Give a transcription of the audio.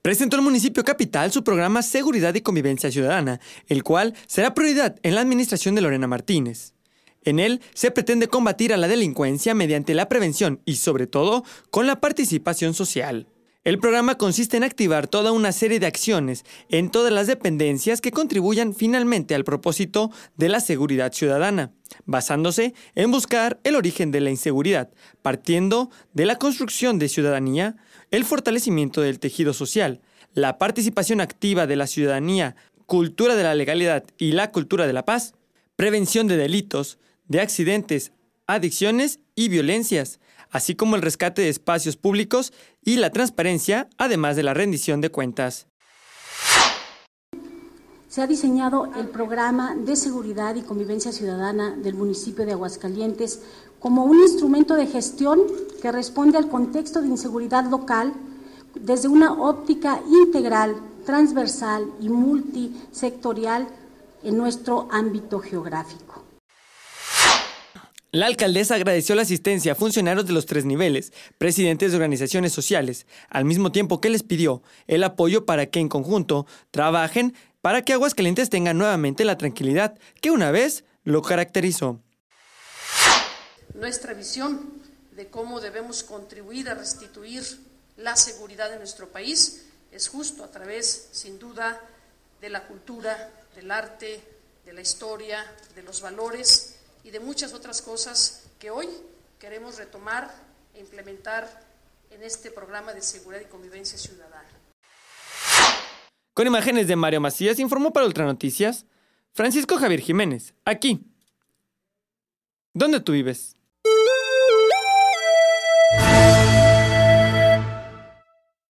presentó el municipio capital su programa Seguridad y Convivencia Ciudadana, el cual será prioridad en la administración de Lorena Martínez. En él se pretende combatir a la delincuencia mediante la prevención y, sobre todo, con la participación social. El programa consiste en activar toda una serie de acciones en todas las dependencias que contribuyan finalmente al propósito de la seguridad ciudadana, basándose en buscar el origen de la inseguridad, partiendo de la construcción de ciudadanía, el fortalecimiento del tejido social, la participación activa de la ciudadanía, cultura de la legalidad y la cultura de la paz, prevención de delitos, de accidentes, adicciones y violencias, así como el rescate de espacios públicos y la transparencia, además de la rendición de cuentas. Se ha diseñado el programa de seguridad y convivencia ciudadana del municipio de Aguascalientes como un instrumento de gestión que responde al contexto de inseguridad local desde una óptica integral, transversal y multisectorial en nuestro ámbito geográfico. La alcaldesa agradeció la asistencia a funcionarios de los tres niveles, presidentes de organizaciones sociales, al mismo tiempo que les pidió el apoyo para que en conjunto trabajen para que Aguascalientes tenga nuevamente la tranquilidad que una vez lo caracterizó. Nuestra visión de cómo debemos contribuir a restituir la seguridad de nuestro país es justo a través, sin duda, de la cultura, del arte, de la historia, de los valores y de muchas otras cosas que hoy queremos retomar e implementar en este programa de seguridad y convivencia ciudadana. Con imágenes de Mario Macías informó para Ultranoticias Francisco Javier Jiménez, aquí. ¿Dónde tú vives?